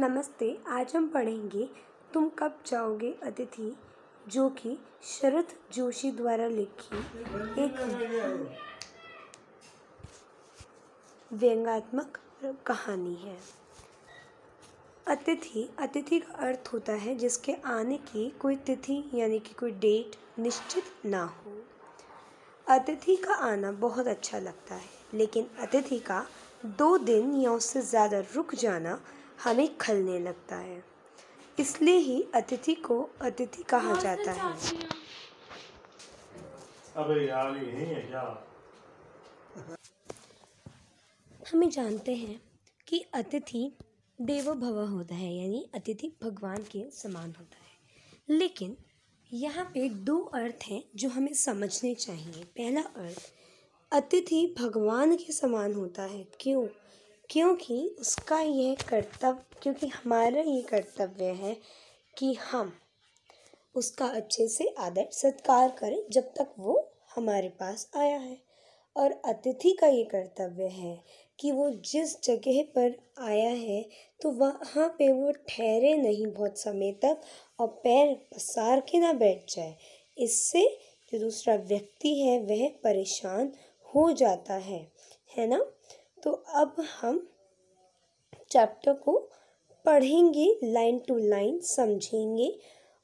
नमस्ते आज हम पढ़ेंगे तुम कब जाओगे अतिथि जो कि शरद जोशी द्वारा लिखी एक व्यंगात्मक कहानी है अतिथि अतिथि का अर्थ होता है जिसके आने की कोई तिथि यानी कि कोई डेट निश्चित ना हो अतिथि का आना बहुत अच्छा लगता है लेकिन अतिथि का दो दिन या उससे ज़्यादा रुक जाना हमें खलने लगता है इसलिए ही अतिथि को अतिथि कहा जाता है अबे यार है क्या हमें जानते हैं कि अतिथि देवो भव होता है यानी अतिथि भगवान के समान होता है लेकिन यहाँ पे दो अर्थ हैं जो हमें समझने चाहिए पहला अर्थ अतिथि भगवान के समान होता है क्यों क्योंकि उसका यह कर्तव्य क्योंकि हमारा ये कर्तव्य है कि हम उसका अच्छे से आदर सत्कार करें जब तक वो हमारे पास आया है और अतिथि का ये कर्तव्य है कि वो जिस जगह पर आया है तो वहाँ पे वो ठहरे नहीं बहुत समय तक और पैर पसार के ना बैठ जाए इससे जो दूसरा व्यक्ति है वह परेशान हो जाता है है ना तो अब हम चैप्टर को पढ़ेंगे लाइन टू लाइन समझेंगे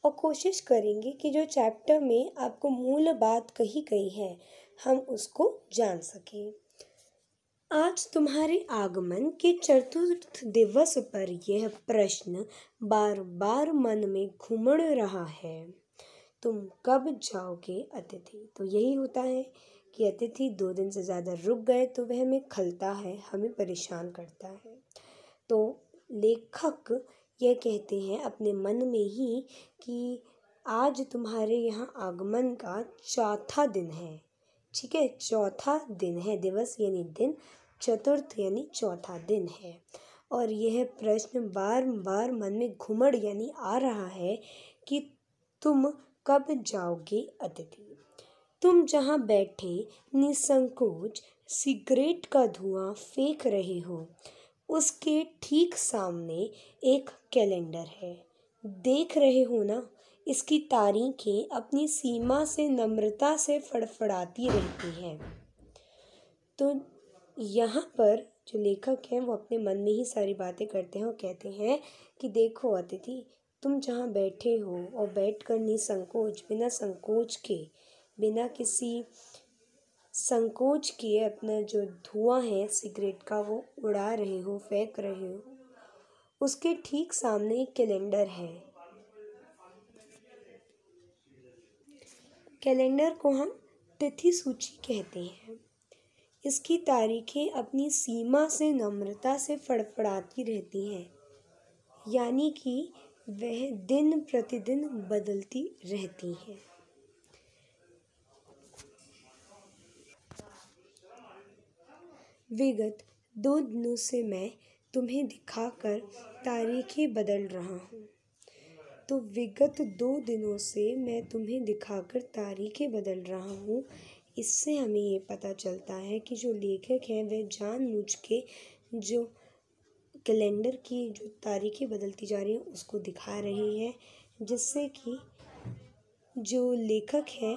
और कोशिश करेंगे कि जो चैप्टर में आपको मूल बात कही गई है हम उसको जान सकें आज तुम्हारे आगमन के चतुर्थ दिवस पर यह प्रश्न बार बार मन में घूमड़ रहा है तुम कब जाओगे अतिथि तो यही होता है कि अतिथि दो दिन से ज़्यादा रुक गए तो वह हमें खलता है हमें परेशान करता है तो लेखक यह कहते हैं अपने मन में ही कि आज तुम्हारे यहाँ आगमन का चौथा दिन है ठीक है चौथा दिन है दिवस यानी दिन चतुर्थ यानी चौथा दिन है और यह प्रश्न बार बार मन में घुमड़ यानी आ रहा है कि तुम कब जाओगे अतिथि तुम जहाँ बैठे निसंकोच सिगरेट का धुआं फेंक रहे हो उसके ठीक सामने एक कैलेंडर है देख रहे हो ना इसकी तारीखें अपनी सीमा से नम्रता से फड़फड़ाती रहती हैं तो यहाँ पर जो लेखक हैं वो अपने मन में ही सारी बातें करते हैं और कहते हैं कि देखो अतिथि तुम जहाँ बैठे हो और बैठ कर निसंकोच बिना संकोच के बिना किसी संकोच किए अपना जो धुआं है सिगरेट का वो उड़ा रहे हो फेंक रहे हो उसके ठीक सामने एक कैलेंडर है कैलेंडर को हम तिथि सूची कहते हैं इसकी तारीखें अपनी सीमा से नम्रता से फड़फड़ाती रहती हैं यानी कि वह दिन प्रतिदिन बदलती रहती हैं विगत दो दिनों से मैं तुम्हें दिखा कर तारीखें बदल रहा हूँ तो विगत दो दिनों से मैं तुम्हें दिखाकर तारीखें बदल रहा हूँ इससे हमें ये पता चलता है कि जो लेखक हैं वह जानबूझ के जो कैलेंडर की जो तारीखें बदलती जा रही हैं उसको दिखा रहे हैं जिससे कि जो लेखक हैं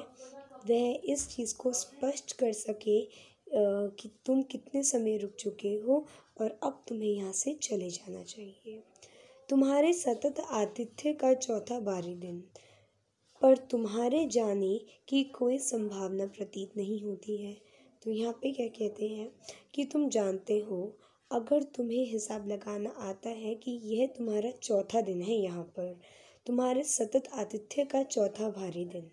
वह इस चीज़ को स्पष्ट कर सके कि तुम कितने समय रुक चुके हो और अब तुम्हें यहाँ से चले जाना चाहिए तुम्हारे सतत आतिथ्य का चौथा बारी दिन पर तुम्हारे जाने की कोई संभावना प्रतीत नहीं होती है तो यहाँ पे क्या कहते हैं कि तुम जानते हो अगर तुम्हें हिसाब लगाना आता है कि यह तुम्हारा चौथा दिन है यहाँ पर तुम्हारे सतत आतिथ्य का चौथा भारी दिन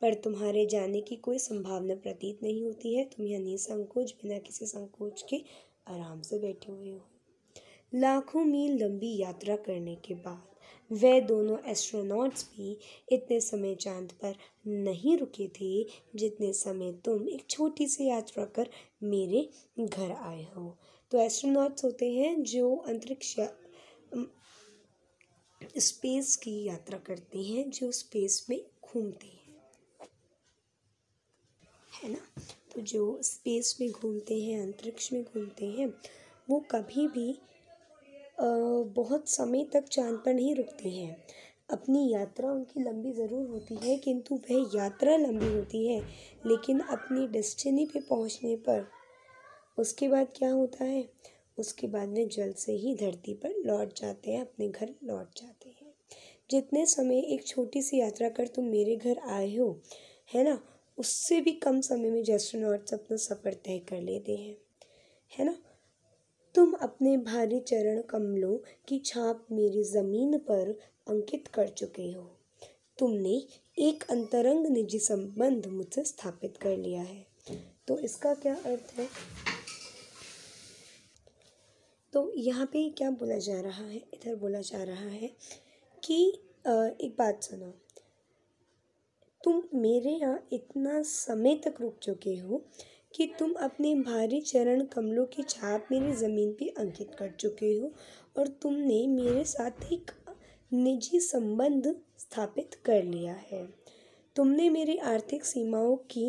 पर तुम्हारे जाने की कोई संभावना प्रतीत नहीं होती है तुम यह निसंकोच बिना किसी संकोच के आराम से बैठे हुए हो लाखों मील लंबी यात्रा करने के बाद वे दोनों एस्ट्रोनॉट्स भी इतने समय चांद पर नहीं रुके थे जितने समय तुम एक छोटी सी यात्रा कर मेरे घर आए हो तो एस्ट्रोनॉट्स होते हैं जो अंतरिक्ष स्पेस की यात्रा करते हैं जो स्पेस में घूमते हैं है ना तो जो स्पेस में घूमते हैं अंतरिक्ष में घूमते हैं वो कभी भी बहुत समय तक चांद पर नहीं रुकते हैं अपनी यात्रा उनकी लंबी ज़रूर होती है किंतु वह यात्रा लंबी होती है लेकिन अपनी डेस्टिनी पे पहुंचने पर उसके बाद क्या होता है उसके बाद में जल्द से ही धरती पर लौट जाते हैं अपने घर लौट जाते हैं जितने समय एक छोटी सी यात्रा कर तुम मेरे घर आए हो है ना उससे भी कम समय में जेस्ट्रोनॉट्स अपना सफ़र तय कर लेते हैं है ना तुम अपने भारी चरण कमलों की छाप मेरी ज़मीन पर अंकित कर चुके हो तुमने एक अंतरंग निजी संबंध मुझसे स्थापित कर लिया है तो इसका क्या अर्थ है तो यहाँ पे क्या बोला जा रहा है इधर बोला जा रहा है कि एक बात सुनो तुम मेरे यहाँ इतना समय तक रुक चुके हो कि तुम अपने भारी चरण कमलों की छाप मेरी ज़मीन पे अंकित कर चुके हो और तुमने मेरे साथ एक निजी संबंध स्थापित कर लिया है तुमने मेरी आर्थिक सीमाओं की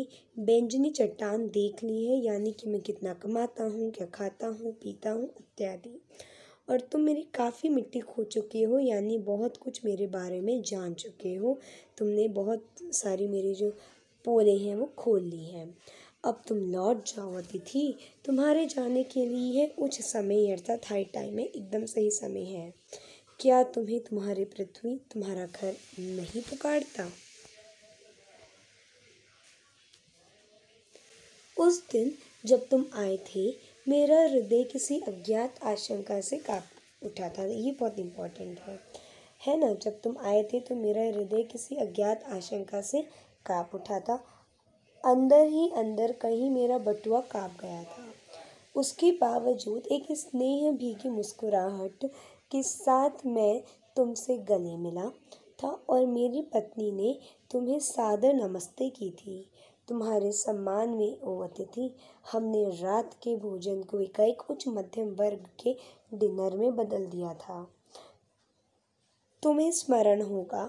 बेंजनी चट्टान देख ली है यानी कि मैं कितना कमाता हूँ क्या खाता हूँ पीता हूँ इत्यादि और तुम मेरी काफ़ी मिट्टी खो चुके हो यानी बहुत कुछ मेरे बारे में जान चुके हो तुमने बहुत सारी मेरी जो पोलें हैं वो खोल ली हैं अब तुम लौट जाओ अतिथि तुम्हारे जाने के लिए है उच्च समय अर्थात हाई टाइम है एकदम सही समय है क्या तुम्हें तुम्हारी पृथ्वी तुम्हारा घर नहीं पुकारता उस दिन जब तुम आए थे मेरा हृदय किसी अज्ञात आशंका से काँप उठा था ये बहुत इम्पोर्टेंट है है ना जब तुम आए थे तो मेरा हृदय किसी अज्ञात आशंका से काँप उठा था अंदर ही अंदर कहीं मेरा बटुआ काँप गया था उसके बावजूद एक स्नेह भीगी मुस्कुराहट के साथ मैं तुमसे गले मिला था और मेरी पत्नी ने तुम्हें सादर नमस्ते की थी तुम्हारे सम्मान में ओ अतिथि हमने रात के भोजन को एकाएक उच्च मध्यम वर्ग के डिनर में बदल दिया था तुम्हें स्मरण होगा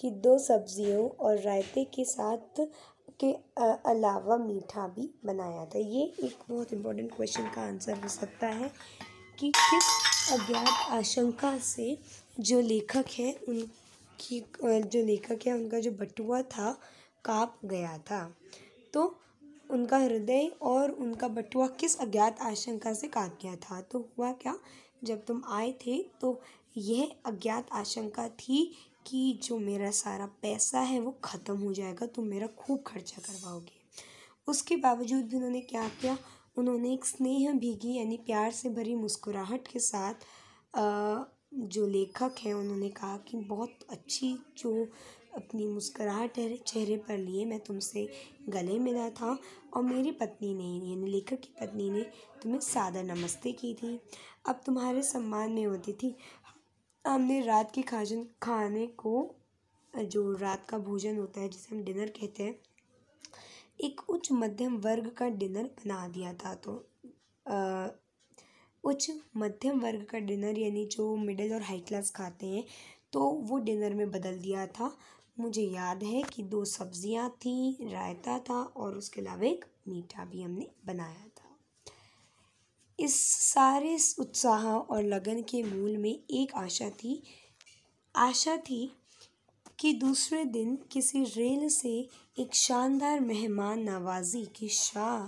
कि दो सब्जियों और रायते के साथ के अलावा मीठा भी बनाया था ये एक बहुत इम्पोर्टेंट क्वेश्चन का आंसर हो सकता है कि किस अज्ञात आशंका से जो लेखक हैं उनकी जो लेखक है उनका जो बटुआ था काप गया था तो उनका हृदय और उनका बटुआ किस अज्ञात आशंका से काट गया था तो हुआ क्या जब तुम आए थे तो यह अज्ञात आशंका थी कि जो मेरा सारा पैसा है वो ख़त्म हो जाएगा तुम मेरा खूब खर्चा करवाओगे उसके बावजूद भी उन्होंने क्या किया उन्होंने एक स्नेह भीगी यानी प्यार से भरी मुस्कुराहट के साथ आ, जो लेखक हैं उन्होंने कहा कि बहुत अच्छी जो अपनी मुस्कुराहट चेहरे पर लिए मैं तुमसे गले मिला था और मेरी पत्नी ने यानी लेखक की पत्नी ने तुम्हें सादा नमस्ते की थी अब तुम्हारे सम्मान में होती थी हमने रात के खाजन खाने को जो रात का भोजन होता है जिसे हम डिनर कहते हैं एक उच्च मध्यम वर्ग का डिनर बना दिया था तो आ, उच्च मध्यम वर्ग का डिनर यानी जो मिडिल और हाई क्लास खाते हैं तो वो डिनर में बदल दिया था मुझे याद है कि दो सब्ज़ियाँ थी रायता था और उसके अलावा एक मीठा भी हमने बनाया था इस सारे उत्साह और लगन के मूल में एक आशा थी आशा थी कि दूसरे दिन किसी रेल से एक शानदार मेहमान नवाजी की शाह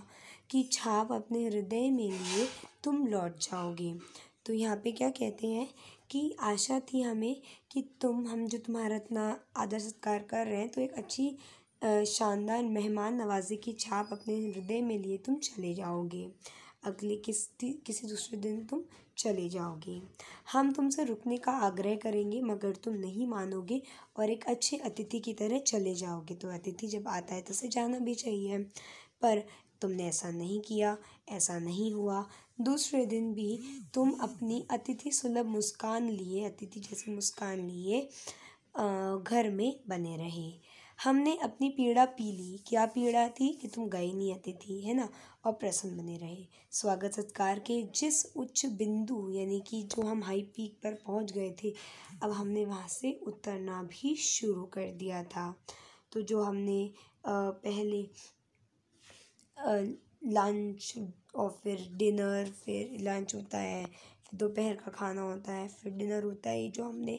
की छाप अपने हृदय में लिए तुम लौट जाओगे तो यहाँ पे क्या कहते हैं की आशा थी हमें कि तुम हम जो तुम्हारा इतना आदर सत्कार कर रहे हैं तो एक अच्छी शानदार मेहमान नवाजी की छाप अपने हृदय में लिए तुम चले जाओगे अगले किस किसी दूसरे दिन तुम चले जाओगे हम तुमसे रुकने का आग्रह करेंगे मगर तुम नहीं मानोगे और एक अच्छे अतिथि की तरह चले जाओगे तो अतिथि जब आता है तो उसे जाना भी चाहिए पर तुमने ऐसा नहीं किया ऐसा नहीं हुआ दूसरे दिन भी तुम अपनी अतिथि सुलभ मुस्कान लिए अतिथि जैसे मुस्कान लिए घर में बने रहे हमने अपनी पीड़ा पी ली क्या पीड़ा थी कि तुम गए नहीं थी है ना और प्रसन्न बने रहे स्वागत सत्कार के जिस उच्च बिंदु यानी कि जो हम हाई पीक पर पहुंच गए थे अब हमने वहां से उतरना भी शुरू कर दिया था तो जो हमने पहले लंच और फिर डिनर फिर लंच होता है फिर दोपहर का खाना होता है फिर डिनर होता है जो हमने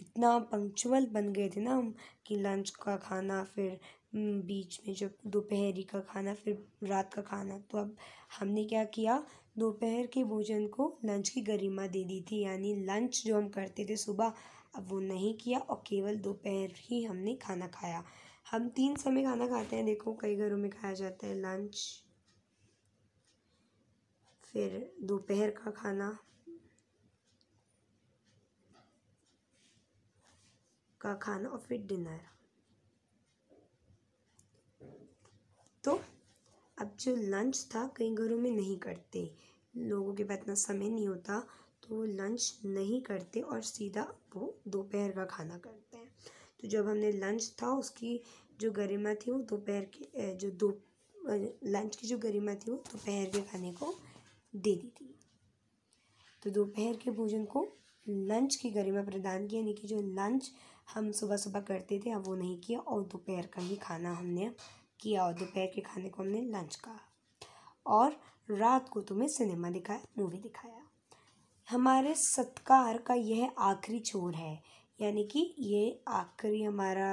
इतना पंक्चुअल बन गए थे ना हम कि लंच का खाना फिर हम्म, बीच में जो दोपहरी का खाना फिर रात का खाना तो अब हमने क्या किया दोपहर के भोजन को लंच की गरिमा दे दी थी यानी लंच जो हम करते थे सुबह अब वो नहीं किया और केवल दोपहर ही हमने खाना खाया हम तीन समय खाना खाते हैं देखो कई घरों में खाया जाता है लंच फिर दोपहर का खाना का खाना और फिर डिनर तो अब जो लंच था कई घरों में नहीं करते लोगों के पास इतना समय नहीं होता तो वो लंच नहीं करते और सीधा वो दोपहर का खाना करते हैं तो जब हमने लंच था उसकी जो गरिमा थी वो दोपहर के जो दो लंच की जो गरिमा थी वो दोपहर के खाने को दे दी थी तो दोपहर के भोजन को लंच की गरिमा प्रदान की यानी कि जो लंच हम सुबह सुबह करते थे अब वो नहीं किया और दोपहर का ही खाना हमने किया और दोपहर के खाने को हमने लंच कहा और रात को तुम्हें सिनेमा दिखाया मूवी दिखाया हमारे सत्कार का यह आखिरी छोर है यानी कि ये आखिरी हमारा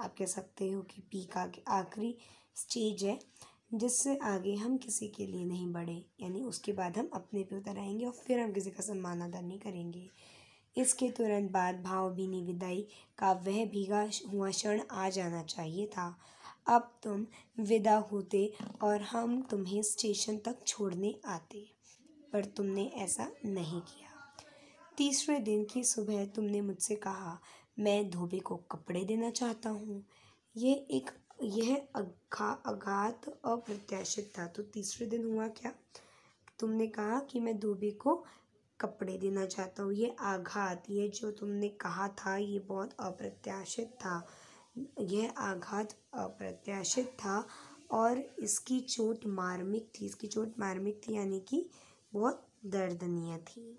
आप कह सकते हो कि पी का आखिरी स्टेज है जिससे आगे हम किसी के लिए नहीं बढ़े यानी उसके बाद हम अपने पे उतर आएंगे और फिर हम किसी का सम्मान अदा नहीं करेंगे इसके तुरंत बाद भाव भीनी विदाई का वह भीगा हुआ क्षण आ जाना चाहिए था अब तुम विदा होते और हम तुम्हें स्टेशन तक छोड़ने आते पर तुमने ऐसा नहीं किया तीसरे दिन की सुबह तुमने मुझसे कहा मैं धोबी को कपड़े देना चाहता हूँ यह एक यह अघा अघात अप्रत्याशित था तो तीसरे दिन हुआ क्या तुमने कहा कि मैं धोबी को कपड़े देना चाहता हूँ ये आघात ये जो तुमने कहा था ये बहुत अप्रत्याशित था यह आघात अप्रत्याशित था और इसकी चोट मार्मिक थी इसकी चोट मार्मिक थी यानी कि बहुत दर्दनीय थी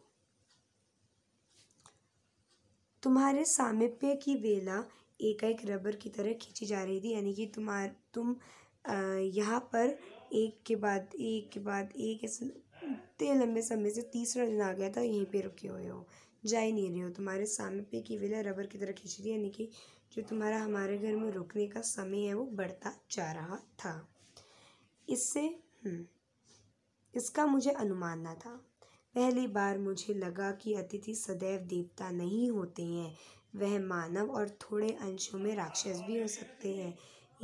तुम्हारे सामिप्य की वेला एकाएक रबर की तरह खींची जा रही थी यानी कि तुम्हार तुम यहाँ पर एक के बाद एक के बाद एक ऐसे इतने लंबे समय से तीसरा दिन आ गया था यहीं पे रुके हुए हो जा ही नहीं रहे हो तुम्हारे सामने पे की विला रबर की तरह खींची थी यानी कि जो तुम्हारा हमारे घर में रुकने का समय है वो बढ़ता जा रहा था इससे हम्म, इसका मुझे अनुमान ना था पहली बार मुझे लगा कि अतिथि सदैव देवता नहीं होते हैं वह मानव और थोड़े अंशों में राक्षस भी हो सकते हैं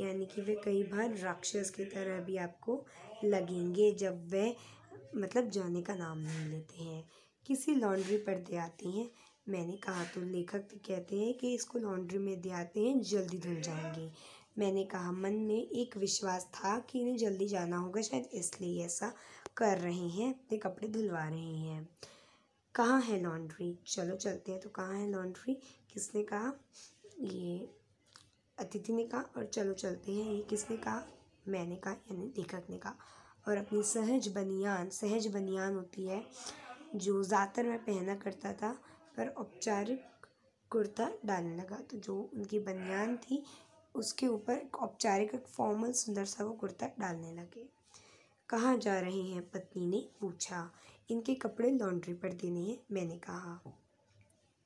यानी कि वे कई बार राक्षस की तरह भी आपको लगेंगे जब वह मतलब जाने का नाम नहीं लेते हैं किसी लॉन्ड्री पर दे आती हैं मैंने कहा तो लेखक कहते हैं कि इसको लॉन्ड्री में दे आते हैं जल्दी धुल जाएंगे मैंने कहा मन में एक विश्वास था कि इन्हें जल्दी जाना होगा शायद इसलिए ऐसा कर रहे हैं अपने कपड़े धुलवा रहे हैं कहाँ है लॉन्ड्री चलो चलते हैं तो कहाँ है लॉन्ड्री किसने कहा ये अतिथि ने कहा और चलो चलते हैं ये किसने कहा मैंने कहा यानी लेखक ने कहा और अपनी सहज बनियान सहज बनियान होती है जो ज़्यादातर मैं पहना करता था पर औपचारिक कुर्ता डालने लगा तो जो उनकी बनियान थी उसके ऊपर औपचारिक फॉर्मल सुंदर सा वो कुर्ता डालने लगे कहाँ जा रहे हैं पत्नी ने पूछा इनके कपड़े लॉन्ड्री पर देने हैं मैंने कहा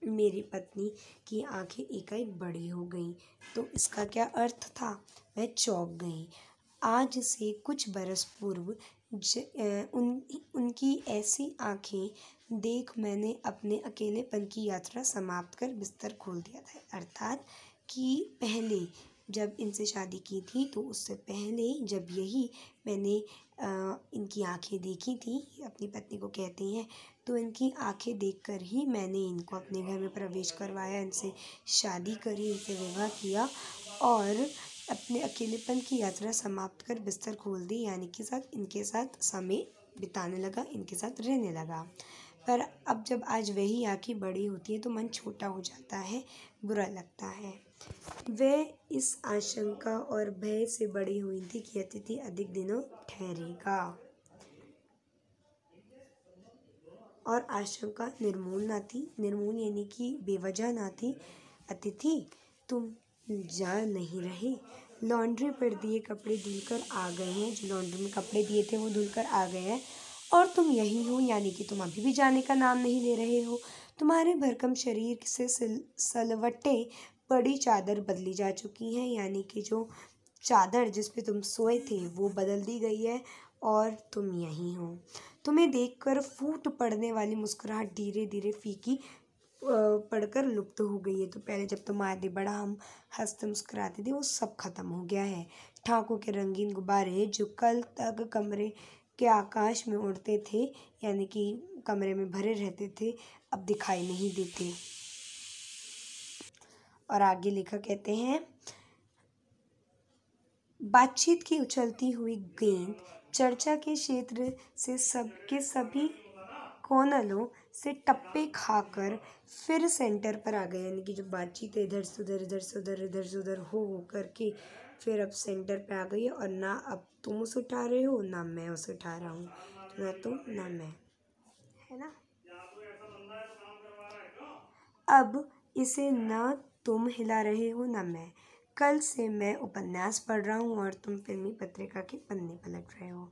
मेरी पत्नी की आँखें एकाएक बड़ी हो गईं तो इसका क्या अर्थ था वह चौंक गई आज से कुछ बरस पूर्व ज, ए, उन उनकी ऐसी आंखें देख मैंने अपने अकेलेपन की यात्रा समाप्त कर बिस्तर खोल दिया था अर्थात कि पहले जब इनसे शादी की थी तो उससे पहले जब यही मैंने आ, इनकी आंखें देखी थी अपनी पत्नी को कहती हैं तो इनकी आंखें देखकर ही मैंने इनको अपने घर में प्रवेश करवाया इनसे शादी करी इनसे विवाह किया और अपने अकेलेपन की यात्रा समाप्त कर बिस्तर खोल दी यानी कि साथ इनके साथ समय बिताने लगा इनके साथ रहने लगा पर अब जब आज वही आँखें बड़ी होती है तो मन छोटा हो जाता है बुरा लगता है वह इस आशंका और भय से बड़ी हुई थी कि अतिथि अधिक दिनों ठहरेगा और आशंका निर्मूल ना थी निर्मूल यानी कि बेवजह ना थी अतिथि तुम जा नहीं रहे लॉन्ड्री पर दिए कपड़े धुलकर आ गए हैं जो लॉन्ड्री में कपड़े दिए थे वो धुलकर आ गए हैं और तुम यही हो यानी कि तुम अभी भी जाने का नाम नहीं ले रहे हो तुम्हारे भरकम शरीर से सलवटे बड़ी चादर बदली जा चुकी हैं यानी कि जो चादर जिस पे तुम सोए थे वो बदल दी गई है और तुम यही हो तुम्हें देखकर फूट पड़ने वाली मुस्कुराहट धीरे धीरे फीकी पढ़कर लुप्त हो गई है तो पहले जब तुम्हारे बड़ा हम हंसते मुस्कुराते थे वो सब खत्म हो गया है ठाकों के रंगीन गुब्बारे जो कल तक कमरे के आकाश में उड़ते थे यानी कि कमरे में भरे रहते थे अब दिखाई नहीं देते और आगे लेखक कहते हैं बातचीत की उछलती हुई गेंद चर्चा के क्षेत्र से सब के सभी कोनलों से टप्पे खाकर फिर सेंटर पर आ गए यानी कि जो बातचीत है इधर से उधर इधर से उधर इधर से उधर हो हो करके फिर अब सेंटर पे आ गई है और ना अब तुम उसे उठा रहे हो ना मैं उसे उठा रहा हूँ ना तुम ना मैं है ना अब इसे ना तुम हिला रहे हो ना मैं कल से मैं उपन्यास पढ़ रहा हूँ और तुम फिल्मी पत्रिका के पन्ने पलट रहे हो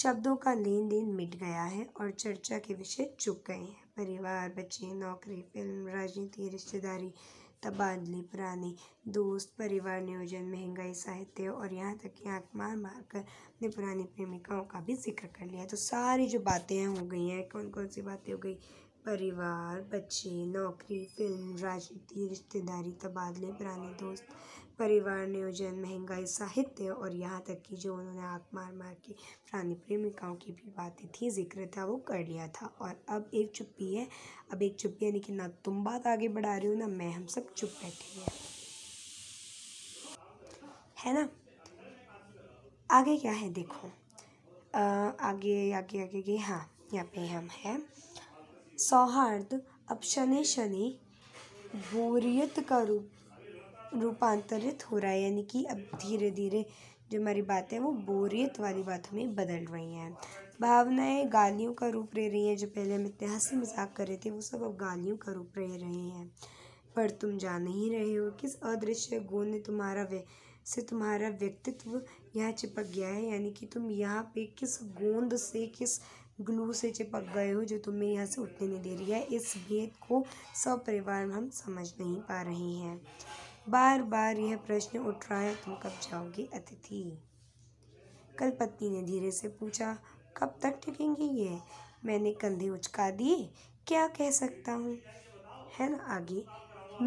शब्दों का लेन देन मिट गया है और चर्चा के विषय चुक गए हैं परिवार बच्चे नौकरी फिल्म राजनीति रिश्तेदारी तबादले पुराने दोस्त परिवार नियोजन महंगाई साहित्य और यहाँ तक कि आँख मार मार कर अपने पुरानी प्रेमिकाओं का भी जिक्र कर लिया तो सारी जो बातें हो गई हैं कौन कौन सी बातें हो गई परिवार बच्चे नौकरी फिल्म राजनीति रिश्तेदारी तबादले पुराने दोस्त परिवार नियोजन महंगाई साहित्य और यहाँ तक कि जो उन्होंने आग मार मार के प्राणी प्रेमिकाओं की भी बातें थी जिक्र था वो कर लिया था और अब एक चुप्पी है अब एक चुप्पी यानी कि ना तुम बात आगे बढ़ा रही हो ना मैं हम सब चुप बैठे हैं है ना आगे क्या है देखो आ, आगे आगे आगे आगे हाँ यहाँ पे हम हैं सौहार्द अब शनि शनि बोरियत का रूप रूपांतरित हो रहा है यानी कि अब धीरे धीरे जो हमारी बातें हैं वो बोरियत वाली बातों में बदल रही हैं भावनाएं गालियों का रूप ले रही हैं जो पहले हम इतने हंसी मजाक कर रहे थे वो सब अब गालियों का रूप ले रहे हैं पर तुम जा नहीं रहे हो किस अदृश्य गुण ने तुम्हारा वे से तुम्हारा व्यक्तित्व यहाँ चिपक गया है यानी कि तुम यहाँ पे किस गोंद से किस ग्लू से चिपक गए हो जो तुम्हें यहाँ से उठने नहीं दे रही है इस भेद को सब परिवार हम समझ नहीं पा रहे हैं बार बार यह प्रश्न उठ रहा है तुम कब जाओगी अतिथि कल पत्नी ने धीरे से पूछा कब तक टिकेंगे ये मैंने कंधे उचका दिए क्या कह सकता हूँ है ना आगे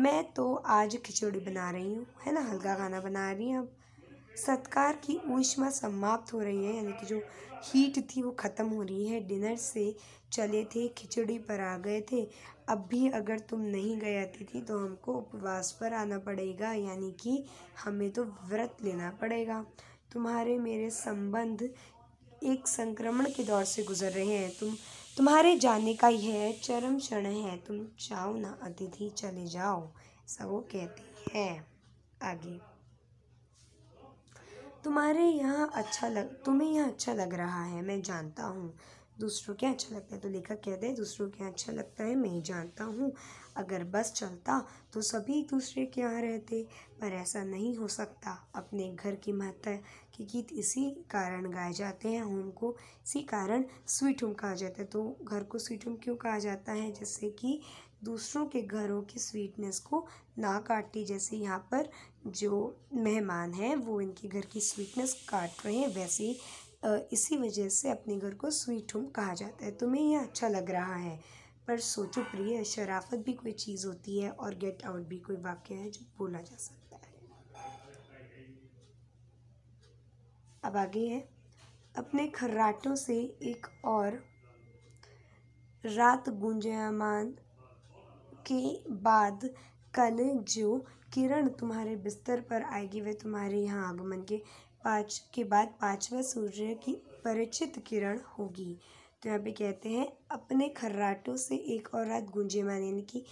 मैं तो आज खिचड़ी बना रही हूँ है ना हल्का खाना बना रही हूँ अब सत्कार की ऊष्मा समाप्त हो रही है यानी कि जो हीट थी वो ख़त्म हो रही है डिनर से चले थे खिचड़ी पर आ गए थे अब भी अगर तुम नहीं गए अतिथि तो हमको उपवास पर आना पड़ेगा यानी कि हमें तो व्रत लेना पड़ेगा तुम्हारे मेरे संबंध एक संक्रमण के दौर से गुजर रहे हैं तुम तुम्हारे जाने का यह चरम क्षण है तुम चाहो ना अतिथि चले जाओ सब वो कहते हैं आगे तुम्हारे यहाँ अच्छा लग तुम्हें यहाँ अच्छा लग रहा है मैं जानता हूँ दूसरों के अच्छा लगता है तो लेखक कहते हैं दूसरों के अच्छा लगता है मैं ही जानता हूँ अगर बस चलता तो सभी एक दूसरे के यहाँ रहते पर ऐसा नहीं हो सकता अपने घर की महत्ता के गीत इसी कारण गाए जाते हैं होम को इसी कारण स्वीट होम कहा जाता है तो घर को स्वीट होम क्यों कहा जाता है जैसे कि दूसरों के घरों की स्वीटनेस को ना काटी जैसे यहाँ पर जो मेहमान हैं वो इनके घर की स्वीटनेस काट रहे हैं वैसे ही इसी वजह से अपने घर को स्वीट होम कहा जाता है तुम्हें यह अच्छा लग रहा है पर सोचो प्रिय शराफत भी कोई चीज़ होती है और गेट आउट भी कोई वाक्य है जो बोला जा सकता है अब आगे है अपने खर्राटों से एक और रात गुंजयमान के बाद कल जो किरण तुम्हारे बिस्तर पर आएगी वह तुम्हारे यहाँ आगमन के पाँच के बाद पाँचवा सूर्य की परिचित किरण होगी तो यहाँ पे कहते हैं अपने खर्राटों से एक और रात गूंजे मान यानी कि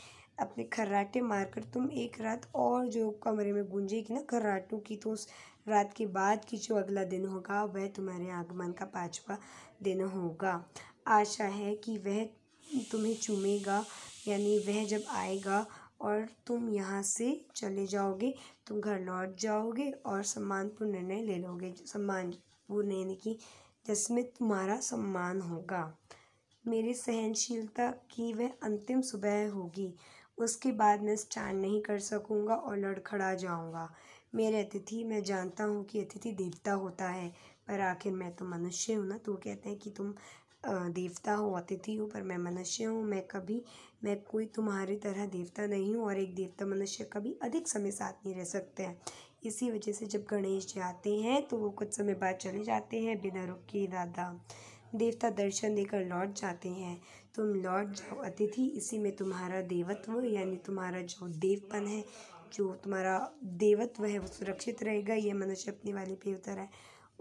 अपने खर्राटे मारकर तुम एक रात और जो कमरे में गूंजेगी ना खर्राटों की तो उस रात के बाद की जो अगला दिन होगा वह तुम्हारे आगमन का पाँचवा दिन होगा आशा है कि वह तुम्हें चूमेगा यानी वह जब आएगा और तुम यहाँ से चले जाओगे तुम घर लौट जाओगे और सम्मान पूर्ण निर्णय ले लोगे सम्मानपूर्ण यानी कि जिसमें तुम्हारा सम्मान होगा मेरी सहनशीलता की वह अंतिम सुबह होगी उसके बाद मैं स्टैंड नहीं कर सकूँगा और लड़खड़ा जाऊँगा मेरे अतिथि मैं जानता हूँ कि अतिथि देवता होता है पर आखिर मैं तो मनुष्य हूँ ना तो कहते हैं कि तुम देवता हूँ अतिथि हूँ पर मैं मनुष्य हूँ मैं कभी मैं कोई तुम्हारी तरह देवता नहीं हूँ और एक देवता मनुष्य कभी अधिक समय साथ नहीं रह सकते हैं इसी वजह से जब गणेश जी आते हैं तो वो कुछ समय बाद चले जाते हैं बिना रुख के दादा देवता दर्शन देकर लौट जाते हैं तुम लौट जाओ अतिथि इसी में तुम्हारा देवत्व यानी तुम्हारा जो देवपन है जो तुम्हारा देवत्व है वो सुरक्षित रहेगा यह मनुष्य अपनी वाली पे उतर है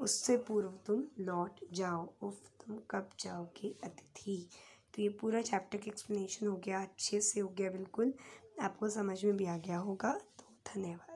उससे पूर्व तुम लौट जाओ उफ तुम कब जाओगे अतिथि तो ये पूरा चैप्टर का एक्सप्लेनेशन हो गया अच्छे से हो गया बिल्कुल आपको समझ में भी आ गया होगा तो धन्यवाद